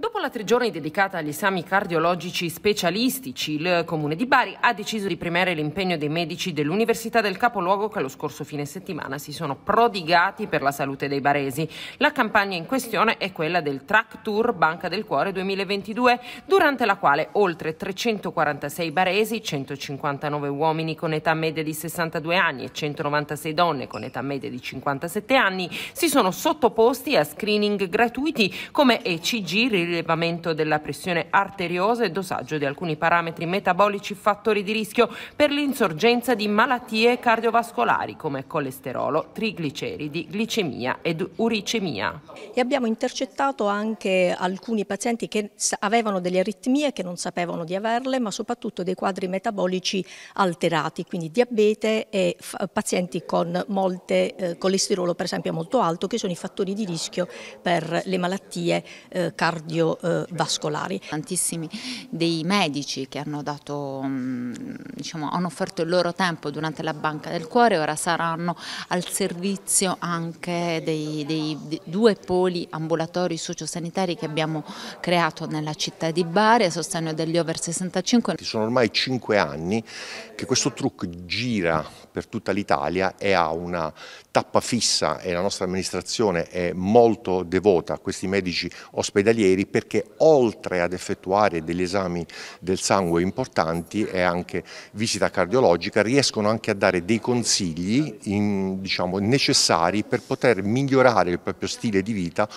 Dopo la tre giorni dedicata agli esami cardiologici specialistici, il Comune di Bari ha deciso di premere l'impegno dei medici dell'Università del Capoluogo che lo scorso fine settimana si sono prodigati per la salute dei baresi. La campagna in questione è quella del Track Tour Banca del Cuore 2022, durante la quale oltre 346 baresi, 159 uomini con età media di 62 anni e 196 donne con età media di 57 anni si sono sottoposti a screening gratuiti come ECG, rilevamento della pressione arteriosa e dosaggio di alcuni parametri metabolici fattori di rischio per l'insorgenza di malattie cardiovascolari come colesterolo, trigliceridi, glicemia ed uricemia. E abbiamo intercettato anche alcuni pazienti che avevano delle aritmie che non sapevano di averle, ma soprattutto dei quadri metabolici alterati, quindi diabete e pazienti con molte eh, colesterolo per esempio molto alto, che sono i fattori di rischio per le malattie eh, cardio cardiovascolari. Eh, Tantissimi dei medici che hanno, dato, mm, diciamo, hanno offerto il loro tempo durante la banca del cuore ora saranno al servizio anche dei, dei, due poli ambulatori sociosanitari che abbiamo creato nella città di Bari a sostegno degli over 65. Sono ormai cinque anni che questo trucco gira per tutta l'Italia e ha una tappa fissa e la nostra amministrazione è molto devota a questi medici ospedalieri perché oltre ad effettuare degli esami del sangue importanti e anche visita cardiologica riescono anche a dare dei consigli in, diciamo, necessari per poter migliorare il proprio stile di vita.